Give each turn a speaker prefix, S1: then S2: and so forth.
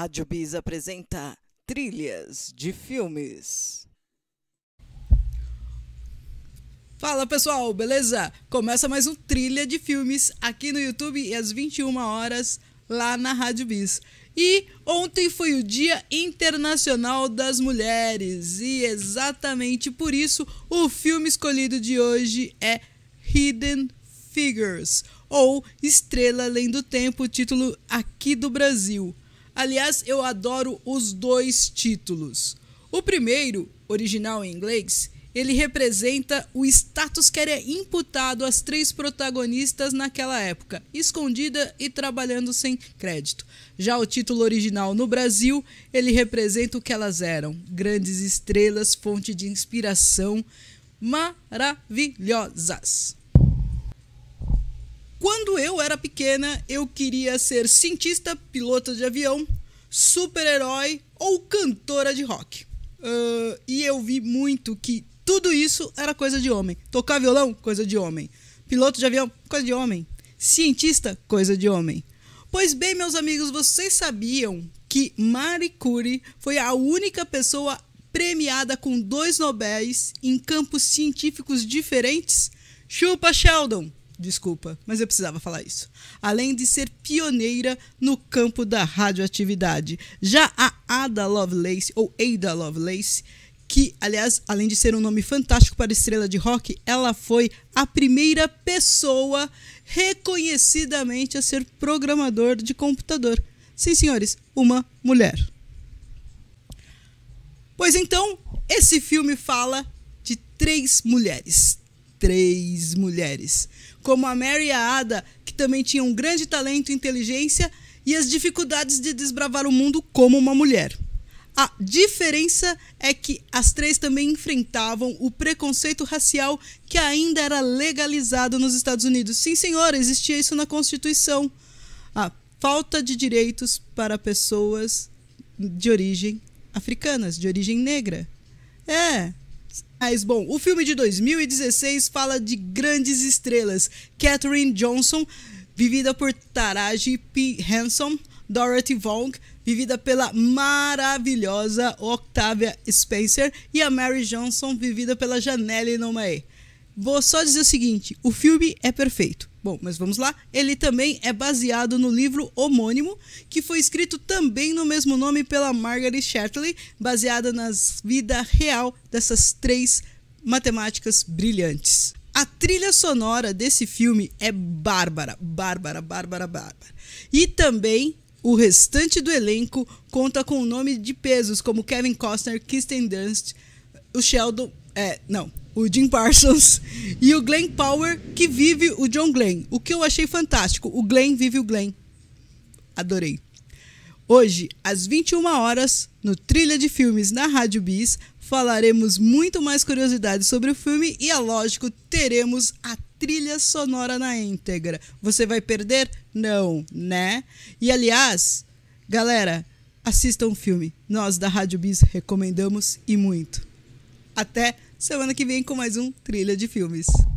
S1: Rádio Bis apresenta Trilhas de Filmes. Fala pessoal, beleza? Começa mais um Trilha de Filmes aqui no YouTube e às 21 horas lá na Rádio Bis. E ontem foi o Dia Internacional das Mulheres e exatamente por isso o filme escolhido de hoje é Hidden Figures ou Estrela Além do Tempo, título aqui do Brasil. Aliás, eu adoro os dois títulos. O primeiro, original em inglês, ele representa o status que era imputado às três protagonistas naquela época, escondida e trabalhando sem crédito. Já o título original no Brasil, ele representa o que elas eram: grandes estrelas, fonte de inspiração, maravilhosas. Quando eu era pequena, eu queria ser cientista, piloto de avião, super-herói ou cantora de rock. Uh, e eu vi muito que tudo isso era coisa de homem. Tocar violão, coisa de homem. Piloto de avião, coisa de homem. Cientista, coisa de homem. Pois bem, meus amigos, vocês sabiam que Marie Curie foi a única pessoa premiada com dois Nobéis em campos científicos diferentes? Chupa, Sheldon! desculpa, mas eu precisava falar isso. Além de ser pioneira no campo da radioatividade. Já a Ada Lovelace, ou Ada Lovelace, que, aliás, além de ser um nome fantástico para estrela de rock, ela foi a primeira pessoa reconhecidamente a ser programador de computador. Sim, senhores, uma mulher. Pois então, esse filme fala de três mulheres, três mulheres, como a Mary e a Ada, que também tinham um grande talento e inteligência e as dificuldades de desbravar o mundo como uma mulher. A diferença é que as três também enfrentavam o preconceito racial que ainda era legalizado nos Estados Unidos. Sim, senhor, existia isso na Constituição. A falta de direitos para pessoas de origem africanas, de origem negra. É, mas, bom, o filme de 2016 fala de grandes estrelas. Katherine Johnson, vivida por Taraji P. Hanson. Dorothy Vong, vivida pela maravilhosa Octavia Spencer. E a Mary Johnson, vivida pela Janelle Nomae. Vou só dizer o seguinte: o filme é perfeito. Bom, mas vamos lá. Ele também é baseado no livro homônimo, que foi escrito também no mesmo nome pela Margaret Shetley, baseada na vida real dessas três matemáticas brilhantes. A trilha sonora desse filme é bárbara, bárbara, bárbara, bárbara. E também o restante do elenco conta com o nome de pesos como Kevin Costner, Kirsten Dunst, o Sheldon é, não. O Jim Parsons e o Glenn Power, que vive o John Glenn. O que eu achei fantástico. O Glenn vive o Glenn. Adorei. Hoje, às 21 horas, no Trilha de Filmes na Rádio Bis, falaremos muito mais curiosidades sobre o filme e, é lógico, teremos a trilha sonora na íntegra. Você vai perder? Não, né? E aliás, galera, assistam o filme. Nós da Rádio Bis recomendamos e muito. Até semana que vem com mais um Trilha de Filmes.